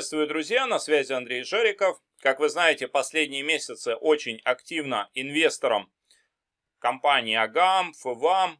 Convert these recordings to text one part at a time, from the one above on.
Приветствую, друзья, на связи Андрей Жариков. Как вы знаете, последние месяцы очень активно инвесторам компании Агам, ФВАМ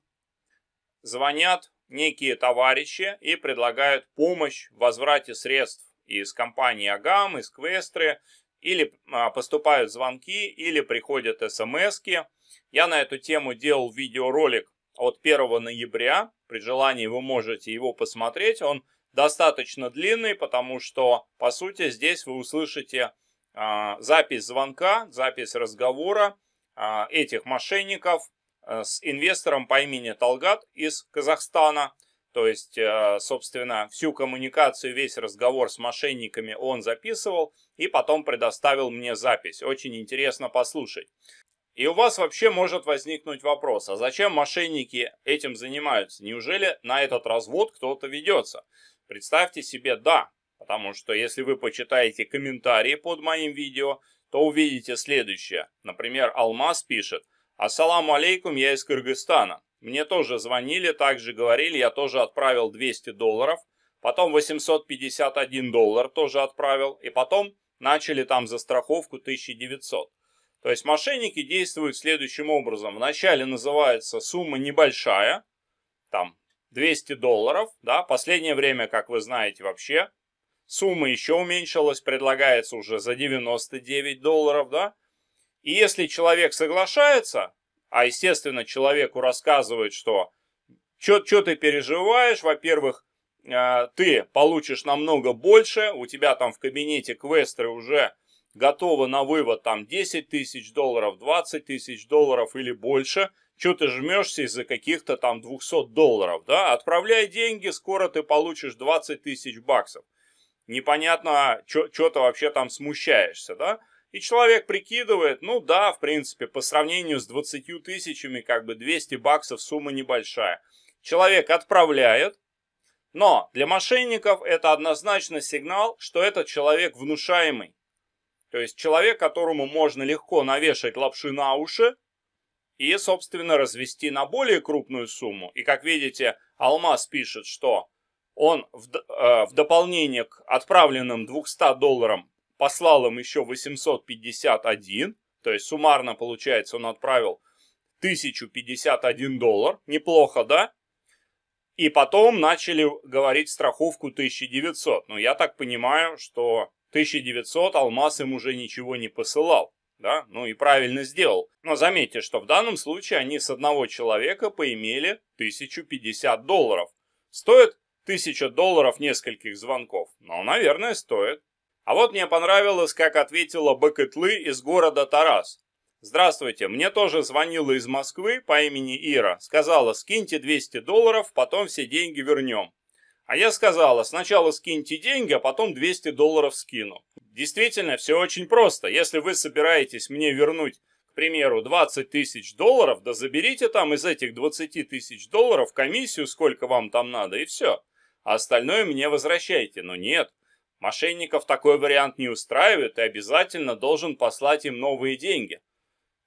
звонят некие товарищи и предлагают помощь в возврате средств из компании Агам, из Квестры, или а, поступают звонки, или приходят смс -ки. Я на эту тему делал видеоролик от 1 ноября. При желании вы можете его посмотреть. Он достаточно длинный, потому что, по сути, здесь вы услышите э, запись звонка, запись разговора э, этих мошенников э, с инвестором по имени Талгат из Казахстана. То есть, э, собственно, всю коммуникацию, весь разговор с мошенниками он записывал и потом предоставил мне запись. Очень интересно послушать. И у вас вообще может возникнуть вопрос, а зачем мошенники этим занимаются? Неужели на этот развод кто-то ведется? Представьте себе «да», потому что если вы почитаете комментарии под моим видео, то увидите следующее. Например, Алмаз пишет «Ассаламу алейкум, я из Кыргызстана». Мне тоже звонили, также говорили, я тоже отправил 200 долларов, потом 851 доллар тоже отправил, и потом начали там за страховку 1900. То есть мошенники действуют следующим образом. Вначале называется сумма небольшая, там 200 долларов, да, последнее время, как вы знаете, вообще сумма еще уменьшилась, предлагается уже за 99 долларов, да. И если человек соглашается, а естественно человеку рассказывает, что что ты переживаешь, во-первых, а, ты получишь намного больше, у тебя там в кабинете квестеры уже готовы на вывод там 10 тысяч долларов, 20 тысяч долларов или больше – что ты жмешься из-за каких-то там 200 долларов, да? Отправляй деньги, скоро ты получишь 20 тысяч баксов. Непонятно, а что ты вообще там смущаешься, да? И человек прикидывает, ну да, в принципе, по сравнению с 20 тысячами, как бы 200 баксов сумма небольшая. Человек отправляет, но для мошенников это однозначно сигнал, что этот человек внушаемый. То есть человек, которому можно легко навешать лапши на уши, и, собственно, развести на более крупную сумму. И, как видите, Алмаз пишет, что он в, э, в дополнение к отправленным 200 долларам послал им еще 851, то есть суммарно получается он отправил 1051 доллар, неплохо, да? И потом начали говорить страховку 1900. Но я так понимаю, что 1900 Алмаз им уже ничего не посылал да, ну и правильно сделал. Но заметьте, что в данном случае они с одного человека поимели 1050 долларов. Стоит 1000 долларов нескольких звонков? Ну, наверное, стоит. А вот мне понравилось, как ответила Бакетлы из города Тарас. «Здравствуйте, мне тоже звонила из Москвы по имени Ира. Сказала, скиньте 200 долларов, потом все деньги вернем. А я сказала, сначала скиньте деньги, а потом 200 долларов скину. Действительно, все очень просто. Если вы собираетесь мне вернуть, к примеру, 20 тысяч долларов, да заберите там из этих 20 тысяч долларов комиссию, сколько вам там надо, и все. А остальное мне возвращайте. Но нет, мошенников такой вариант не устраивает и обязательно должен послать им новые деньги.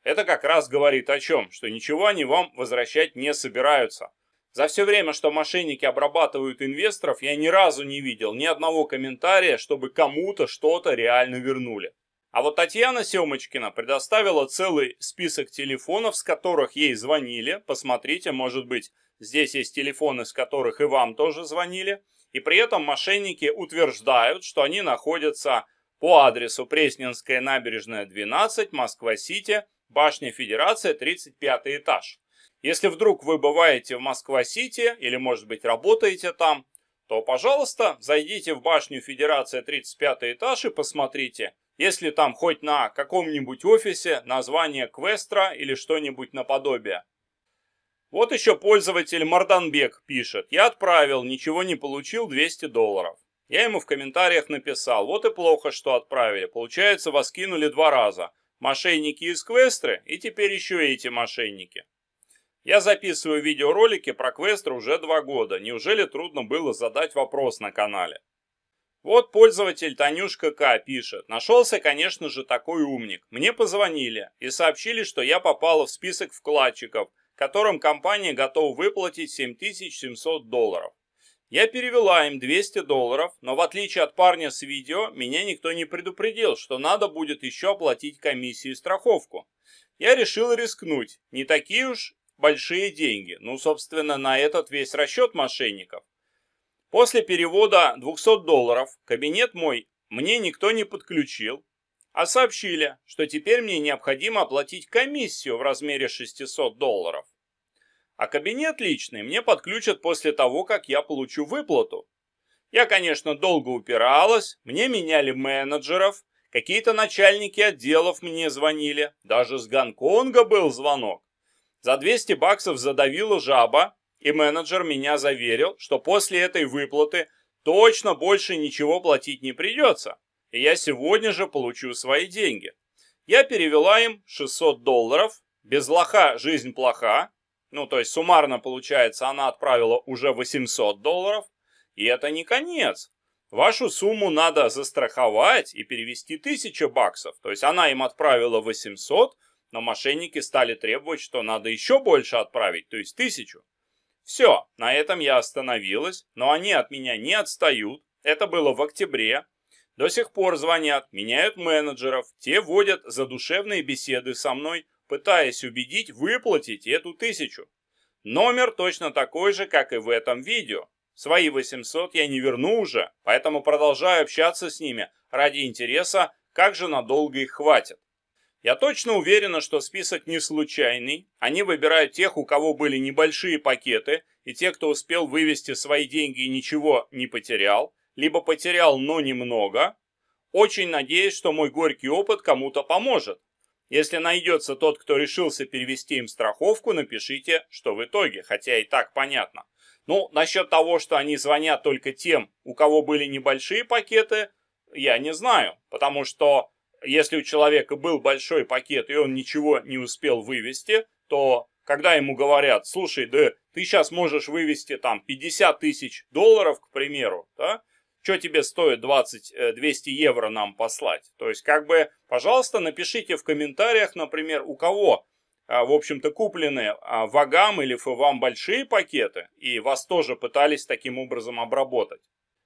Это как раз говорит о чем, что ничего они вам возвращать не собираются. За все время, что мошенники обрабатывают инвесторов, я ни разу не видел ни одного комментария, чтобы кому-то что-то реально вернули. А вот Татьяна Семочкина предоставила целый список телефонов, с которых ей звонили. Посмотрите, может быть, здесь есть телефоны, с которых и вам тоже звонили. И при этом мошенники утверждают, что они находятся по адресу Пресненская набережная 12, Москва-Сити, Башня Федерация, 35 этаж. Если вдруг вы бываете в Москва-Сити или, может быть, работаете там, то, пожалуйста, зайдите в башню Федерации 35 этаж и посмотрите, если там хоть на каком-нибудь офисе название квестра или что-нибудь наподобие. Вот еще пользователь Марданбек пишет. Я отправил, ничего не получил, 200 долларов. Я ему в комментариях написал, вот и плохо, что отправили. Получается, вас кинули два раза. Мошенники из квестры и теперь еще и эти мошенники. Я записываю видеоролики про квестры уже два года. Неужели трудно было задать вопрос на канале? Вот пользователь Танюшка К пишет. Нашелся, конечно же, такой умник. Мне позвонили и сообщили, что я попала в список вкладчиков, которым компания готова выплатить 7700 долларов. Я перевела им 200 долларов, но в отличие от парня с видео, меня никто не предупредил, что надо будет еще оплатить комиссию и страховку. Я решил рискнуть. Не такие уж большие деньги. Ну, собственно, на этот весь расчет мошенников. После перевода 200 долларов кабинет мой мне никто не подключил, а сообщили, что теперь мне необходимо оплатить комиссию в размере 600 долларов. А кабинет личный мне подключат после того, как я получу выплату. Я, конечно, долго упиралась, мне меняли менеджеров, какие-то начальники отделов мне звонили, даже с Гонконга был звонок. За 200 баксов задавила жаба, и менеджер меня заверил, что после этой выплаты точно больше ничего платить не придется, и я сегодня же получу свои деньги. Я перевела им 600 долларов, без лоха жизнь плоха, ну то есть суммарно получается она отправила уже 800 долларов, и это не конец. Вашу сумму надо застраховать и перевести 1000 баксов, то есть она им отправила 800, но мошенники стали требовать, что надо еще больше отправить, то есть тысячу. Все, на этом я остановилась, но они от меня не отстают. Это было в октябре. До сих пор звонят, меняют менеджеров, те водят задушевные беседы со мной, пытаясь убедить выплатить эту тысячу. Номер точно такой же, как и в этом видео. Свои 800 я не верну уже, поэтому продолжаю общаться с ними ради интереса, как же надолго их хватит. Я точно уверена, что список не случайный. Они выбирают тех, у кого были небольшие пакеты, и те, кто успел вывести свои деньги и ничего не потерял, либо потерял, но немного. Очень надеюсь, что мой горький опыт кому-то поможет. Если найдется тот, кто решился перевести им страховку, напишите, что в итоге, хотя и так понятно. Ну, насчет того, что они звонят только тем, у кого были небольшие пакеты, я не знаю, потому что если у человека был большой пакет и он ничего не успел вывести, то когда ему говорят, слушай, да ты сейчас можешь вывести там 50 тысяч долларов, к примеру, да, что тебе стоит 20, 200 э, евро нам послать? То есть, как бы, пожалуйста, напишите в комментариях, например, у кого, а, в общем-то, куплены а, вагам или фвам большие пакеты, и вас тоже пытались таким образом обработать.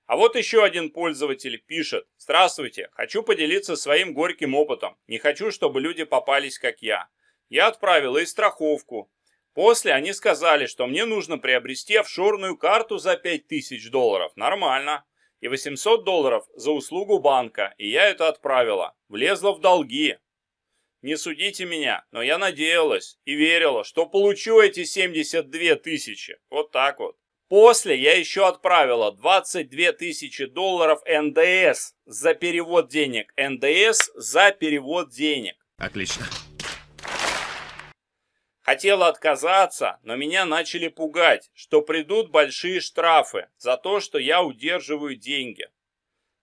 А вот еще один пользователь пишет. Здравствуйте, хочу поделиться своим горьким опытом. Не хочу, чтобы люди попались, как я. Я отправила и страховку. После они сказали, что мне нужно приобрести офшорную карту за 5000 долларов. Нормально. И 800 долларов за услугу банка. И я это отправила. Влезла в долги. Не судите меня, но я надеялась и верила, что получу эти 72 тысячи. Вот так вот. После я еще отправила 22 тысячи долларов НДС за перевод денег. НДС за перевод денег. Отлично. Хотела отказаться, но меня начали пугать, что придут большие штрафы за то, что я удерживаю деньги.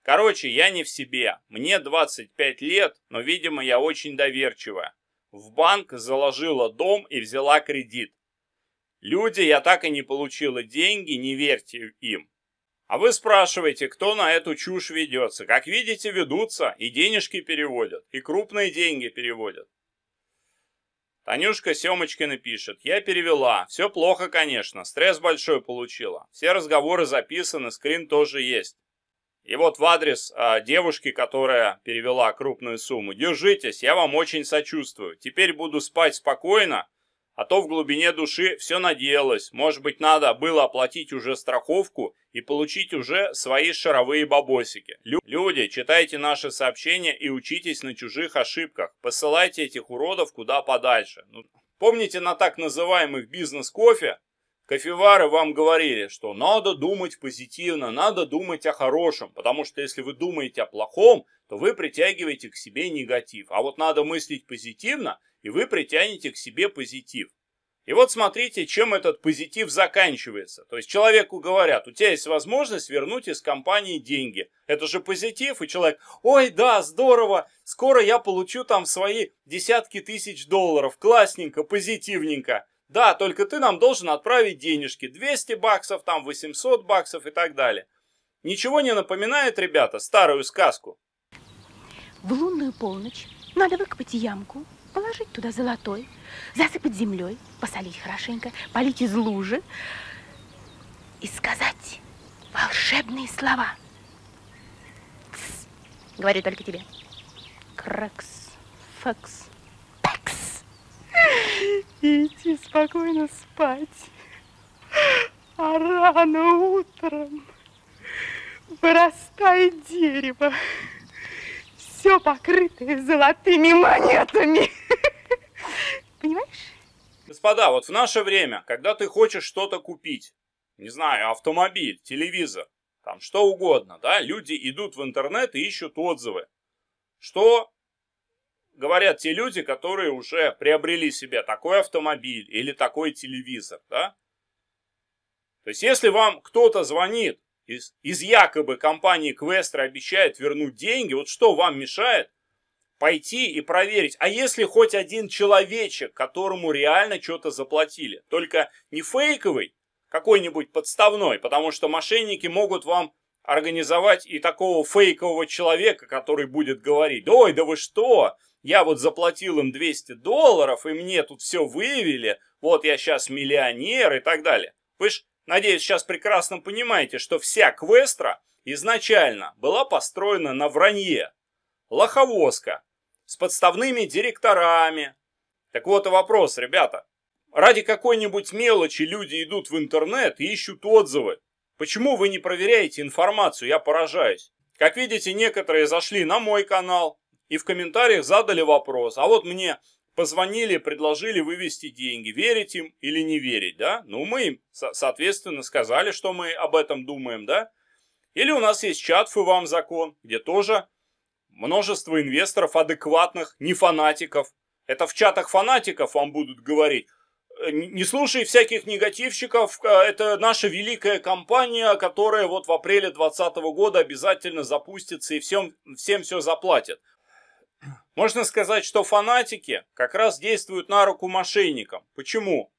Короче, я не в себе. Мне 25 лет, но, видимо, я очень доверчивая. В банк заложила дом и взяла кредит. Люди, я так и не получила деньги, не верьте им. А вы спрашиваете, кто на эту чушь ведется. Как видите, ведутся, и денежки переводят, и крупные деньги переводят. Танюшка Семочкина пишет. Я перевела. Все плохо, конечно. Стресс большой получила. Все разговоры записаны, скрин тоже есть. И вот в адрес э, девушки, которая перевела крупную сумму. Держитесь, я вам очень сочувствую. Теперь буду спать спокойно а то в глубине души все наделось. Может быть, надо было оплатить уже страховку и получить уже свои шаровые бабосики. Лю люди, читайте наши сообщения и учитесь на чужих ошибках. Посылайте этих уродов куда подальше. Ну, помните на так называемых бизнес-кофе? Кофевары вам говорили, что надо думать позитивно, надо думать о хорошем, потому что если вы думаете о плохом, вы притягиваете к себе негатив. А вот надо мыслить позитивно, и вы притянете к себе позитив. И вот смотрите, чем этот позитив заканчивается. То есть человеку говорят, у тебя есть возможность вернуть из компании деньги. Это же позитив, и человек, ой, да, здорово, скоро я получу там свои десятки тысяч долларов, классненько, позитивненько. Да, только ты нам должен отправить денежки, 200 баксов, там 800 баксов и так далее. Ничего не напоминает, ребята, старую сказку? в лунную полночь надо выкопать ямку, положить туда золотой, засыпать землей, посолить хорошенько, полить из лужи и сказать волшебные слова. Тс, говорю только тебе. Крекс, факс, пекс. Иди спокойно спать. А рано утром вырастает дерево все покрытое золотыми монетами. Понимаешь? Господа, вот в наше время, когда ты хочешь что-то купить, не знаю, автомобиль, телевизор, там что угодно, да, люди идут в интернет и ищут отзывы. Что говорят те люди, которые уже приобрели себе такой автомобиль или такой телевизор, да? То есть, если вам кто-то звонит из, из якобы компании Квестра обещают вернуть деньги, вот что вам мешает пойти и проверить, а если хоть один человечек, которому реально что-то заплатили, только не фейковый, какой-нибудь подставной, потому что мошенники могут вам организовать и такого фейкового человека, который будет говорить, ой, да вы что, я вот заплатил им 200 долларов, и мне тут все выявили, вот я сейчас миллионер и так далее. Вы же Надеюсь, сейчас прекрасно понимаете, что вся квестра изначально была построена на вранье. Лоховозка. С подставными директорами. Так вот и вопрос, ребята. Ради какой-нибудь мелочи люди идут в интернет и ищут отзывы. Почему вы не проверяете информацию, я поражаюсь. Как видите, некоторые зашли на мой канал и в комментариях задали вопрос. А вот мне Позвонили, предложили вывести деньги. Верить им или не верить, да? Ну, мы им, соответственно, сказали, что мы об этом думаем, да? Или у нас есть чат вам закон», где тоже множество инвесторов адекватных, не фанатиков. Это в чатах фанатиков вам будут говорить. Э, не слушай всяких негативщиков, э, это наша великая компания, которая вот в апреле 2020 года обязательно запустится и всем, всем все заплатит. Можно сказать, что фанатики как раз действуют на руку мошенникам. Почему?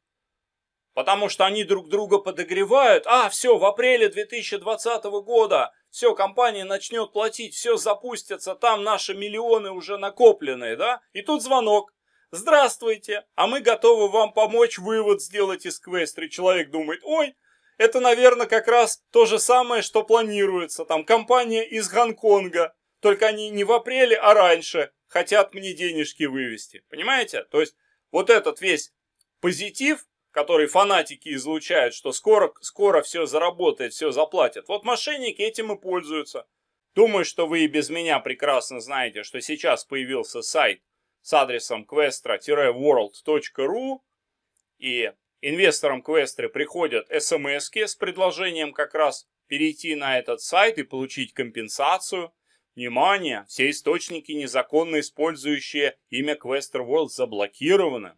Потому что они друг друга подогревают. А, все, в апреле 2020 года, все, компания начнет платить, все запустится, там наши миллионы уже накопленные, да? И тут звонок. Здравствуйте, а мы готовы вам помочь вывод сделать из квестри. Человек думает, ой, это, наверное, как раз то же самое, что планируется. Там компания из Гонконга, только они не в апреле, а раньше хотят мне денежки вывести. Понимаете? То есть вот этот весь позитив, который фанатики излучают, что скоро, скоро все заработает, все заплатят. Вот мошенники этим и пользуются. Думаю, что вы и без меня прекрасно знаете, что сейчас появился сайт с адресом questra-world.ru и инвесторам Questra приходят смс с предложением как раз перейти на этот сайт и получить компенсацию – Внимание! Все источники, незаконно использующие имя Quester World, заблокированы.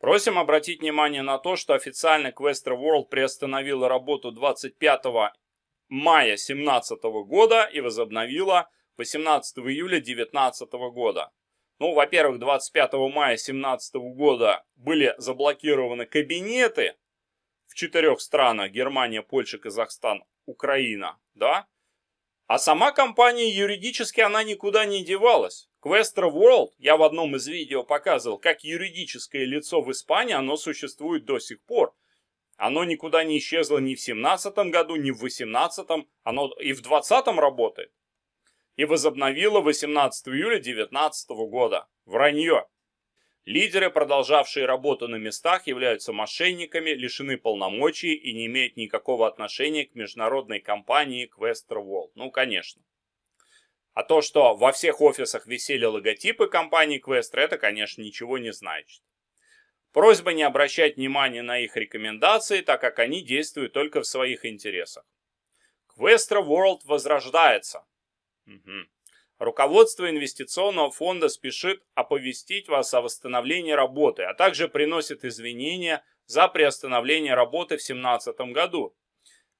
Просим обратить внимание на то, что официально Quester World приостановила работу 25 мая 2017 года и возобновила 18 июля 2019 года. Ну, во-первых, 25 мая 2017 года были заблокированы кабинеты в четырех странах Германия, Польша, Казахстан, Украина, да, а сама компания юридически она никуда не девалась. Questra World, я в одном из видео показывал, как юридическое лицо в Испании, оно существует до сих пор. Оно никуда не исчезло ни в 17 году, ни в 18, оно и в 20 работает. И возобновило 18 июля 19 года. Вранье. Лидеры, продолжавшие работу на местах, являются мошенниками, лишены полномочий и не имеют никакого отношения к международной компании Questerworld. Ну, конечно. А то, что во всех офисах висели логотипы компании Квестер, это, конечно, ничего не значит. Просьба не обращать внимания на их рекомендации, так как они действуют только в своих интересах. Questra World возрождается. Угу. Руководство инвестиционного фонда спешит оповестить вас о восстановлении работы, а также приносит извинения за приостановление работы в 2017 году.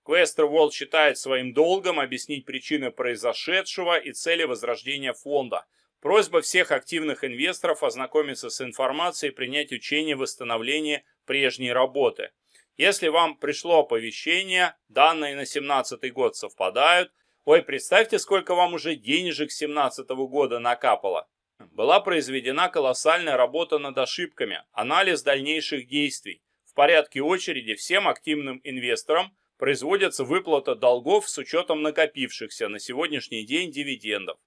Квестер World считает своим долгом объяснить причины произошедшего и цели возрождения фонда. Просьба всех активных инвесторов ознакомиться с информацией и принять учение восстановления прежней работы. Если вам пришло оповещение, данные на 2017 год совпадают, Ой, представьте, сколько вам уже денежек 17 -го года накапало. Была произведена колоссальная работа над ошибками, анализ дальнейших действий. В порядке очереди всем активным инвесторам производится выплата долгов с учетом накопившихся на сегодняшний день дивидендов.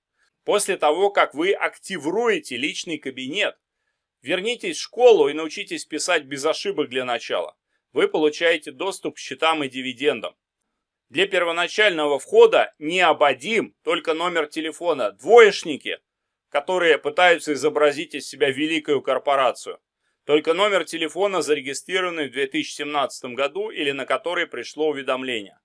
После того, как вы активируете личный кабинет, вернитесь в школу и научитесь писать без ошибок для начала. Вы получаете доступ к счетам и дивидендам. Для первоначального входа необходим только номер телефона. Двоечники, которые пытаются изобразить из себя великую корпорацию. Только номер телефона, зарегистрированный в 2017 году или на который пришло уведомление.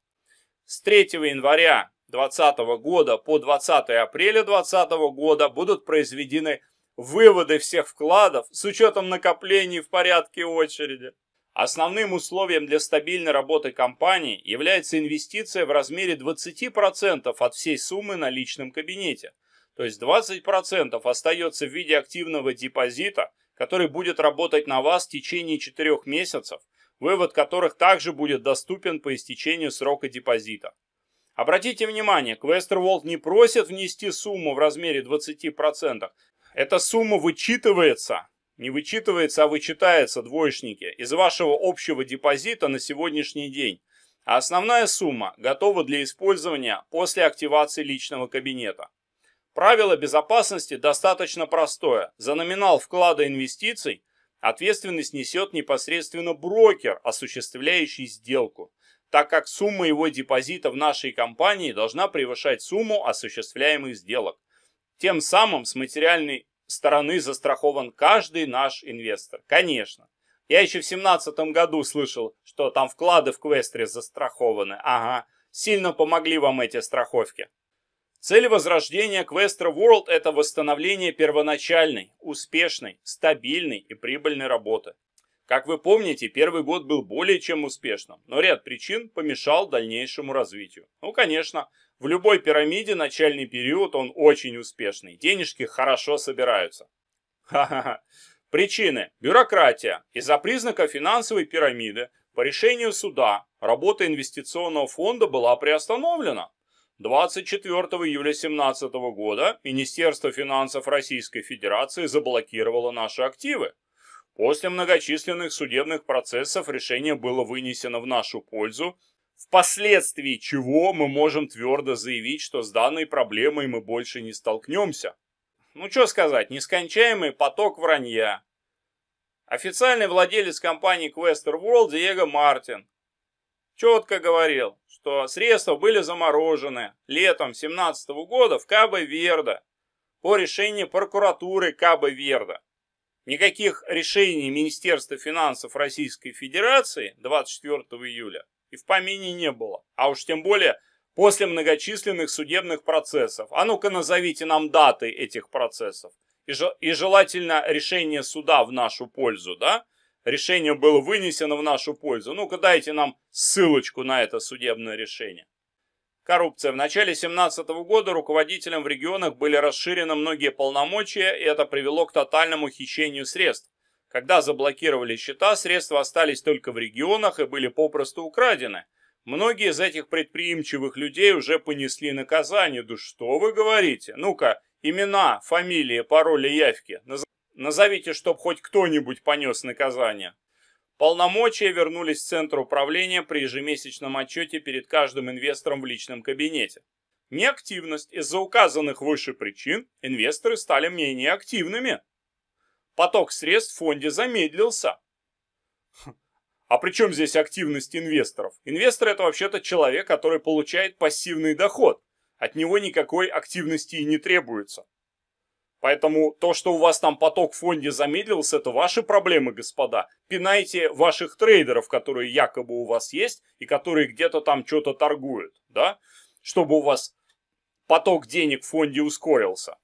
С 3 января 2020 года по 20 апреля 2020 года будут произведены выводы всех вкладов с учетом накоплений в порядке очереди. Основным условием для стабильной работы компании является инвестиция в размере 20% от всей суммы на личном кабинете. То есть 20% остается в виде активного депозита, который будет работать на вас в течение 4 месяцев, вывод которых также будет доступен по истечению срока депозита. Обратите внимание, Квестерволд не просит внести сумму в размере 20%. Эта сумма вычитывается не вычитывается, а вычитается, двоечники, из вашего общего депозита на сегодняшний день. А основная сумма готова для использования после активации личного кабинета. Правило безопасности достаточно простое. За номинал вклада инвестиций ответственность несет непосредственно брокер, осуществляющий сделку, так как сумма его депозита в нашей компании должна превышать сумму осуществляемых сделок. Тем самым с материальной стороны застрахован каждый наш инвестор. Конечно. Я еще в семнадцатом году слышал, что там вклады в Квестре застрахованы. Ага, сильно помогли вам эти страховки. Цель возрождения Квестра World – это восстановление первоначальной, успешной, стабильной и прибыльной работы. Как вы помните, первый год был более чем успешным, но ряд причин помешал дальнейшему развитию. Ну, конечно, в любой пирамиде начальный период он очень успешный, денежки хорошо собираются. Ха-ха-ха. Причины. Бюрократия. Из-за признака финансовой пирамиды по решению суда работа инвестиционного фонда была приостановлена. 24 июля 2017 года Министерство финансов Российской Федерации заблокировало наши активы. После многочисленных судебных процессов решение было вынесено в нашу пользу, впоследствии чего мы можем твердо заявить, что с данной проблемой мы больше не столкнемся. Ну что сказать, нескончаемый поток вранья. Официальный владелец компании Quester World Диего Мартин четко говорил, что средства были заморожены летом 2017 года в Кабо-Верде по решению прокуратуры Кабо-Верда никаких решений Министерства финансов Российской Федерации 24 июля и в помине не было. А уж тем более после многочисленных судебных процессов. А ну-ка назовите нам даты этих процессов. И, и желательно решение суда в нашу пользу, да? Решение было вынесено в нашу пользу. Ну-ка дайте нам ссылочку на это судебное решение. Коррупция. В начале 2017 года руководителям в регионах были расширены многие полномочия, и это привело к тотальному хищению средств. Когда заблокировали счета, средства остались только в регионах и были попросту украдены. Многие из этих предприимчивых людей уже понесли наказание. Да что вы говорите? Ну-ка, имена, фамилии, пароли, явки. Назовите, чтоб хоть кто-нибудь понес наказание. Полномочия вернулись в Центр управления при ежемесячном отчете перед каждым инвестором в личном кабинете. Неактивность из-за указанных выше причин инвесторы стали менее активными. Поток средств в фонде замедлился. Хм, а при чем здесь активность инвесторов? Инвестор это вообще-то человек, который получает пассивный доход. От него никакой активности и не требуется. Поэтому то, что у вас там поток в фонде замедлился, это ваши проблемы, господа. Пинайте ваших трейдеров, которые якобы у вас есть и которые где-то там что-то торгуют, да, чтобы у вас поток денег в фонде ускорился.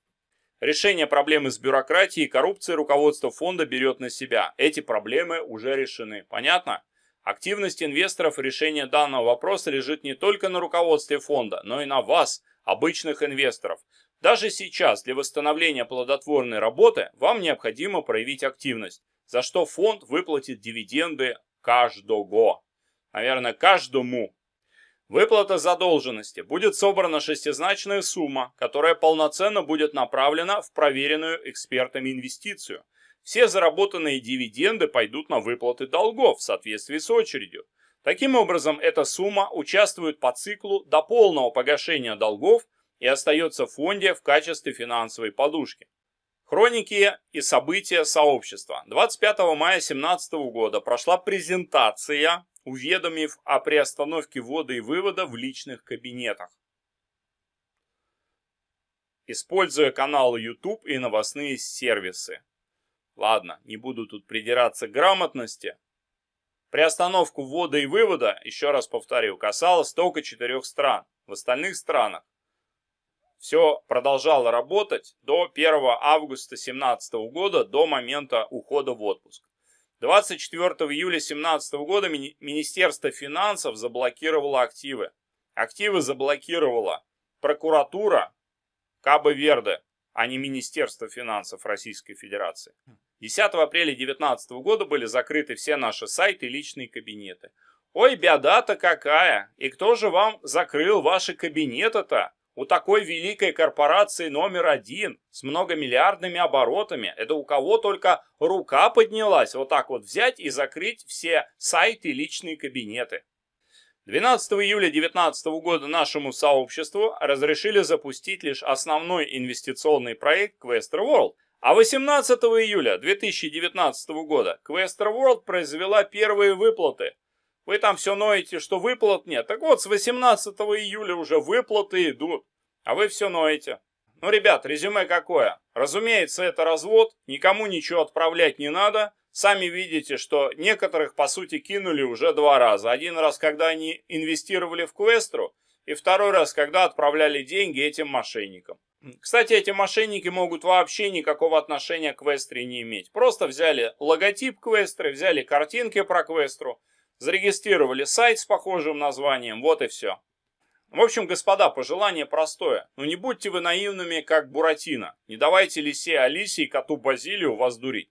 Решение проблемы с бюрократией и коррупцией руководство фонда берет на себя. Эти проблемы уже решены. Понятно? Активность инвесторов и решение данного вопроса лежит не только на руководстве фонда, но и на вас, обычных инвесторов. Даже сейчас для восстановления плодотворной работы вам необходимо проявить активность, за что фонд выплатит дивиденды каждого. Наверное, каждому. Выплата задолженности. Будет собрана шестизначная сумма, которая полноценно будет направлена в проверенную экспертами инвестицию. Все заработанные дивиденды пойдут на выплаты долгов в соответствии с очередью. Таким образом, эта сумма участвует по циклу до полного погашения долгов – и остается в фонде в качестве финансовой подушки. Хроники и события сообщества. 25 мая 2017 года прошла презентация, уведомив о приостановке ввода и вывода в личных кабинетах, используя каналы YouTube и новостные сервисы. Ладно, не буду тут придираться к грамотности. Приостановку ввода и вывода, еще раз повторю, касалось только четырех стран. В остальных странах все продолжало работать до 1 августа 2017 года, до момента ухода в отпуск. 24 июля 2017 года Министерство финансов заблокировало активы. Активы заблокировала прокуратура Кабо-Верде, а не Министерство финансов Российской Федерации. 10 апреля 2019 года были закрыты все наши сайты и личные кабинеты. Ой, беда-то какая! И кто же вам закрыл ваши кабинеты-то? У такой великой корпорации номер один с многомиллиардными оборотами, это у кого только рука поднялась вот так вот взять и закрыть все сайты и личные кабинеты. 12 июля 2019 года нашему сообществу разрешили запустить лишь основной инвестиционный проект Quester World, а 18 июля 2019 года Quester World произвела первые выплаты – вы там все ноете, что выплат нет. Так вот, с 18 июля уже выплаты идут, а вы все ноете. Ну, ребят, резюме какое? Разумеется, это развод, никому ничего отправлять не надо. Сами видите, что некоторых, по сути, кинули уже два раза. Один раз, когда они инвестировали в Квестру, и второй раз, когда отправляли деньги этим мошенникам. Кстати, эти мошенники могут вообще никакого отношения к Квестре не иметь. Просто взяли логотип Квестры, взяли картинки про Квестру зарегистрировали сайт с похожим названием, вот и все. В общем, господа, пожелание простое. Ну не будьте вы наивными, как Буратино. Не давайте лисе Алисе и коту Базилию вас дурить.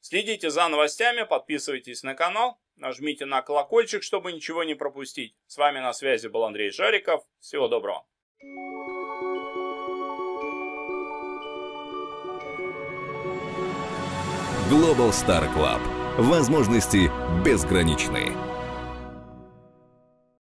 Следите за новостями, подписывайтесь на канал, нажмите на колокольчик, чтобы ничего не пропустить. С вами на связи был Андрей Жариков. Всего доброго. Global Star Club Возможности безграничны.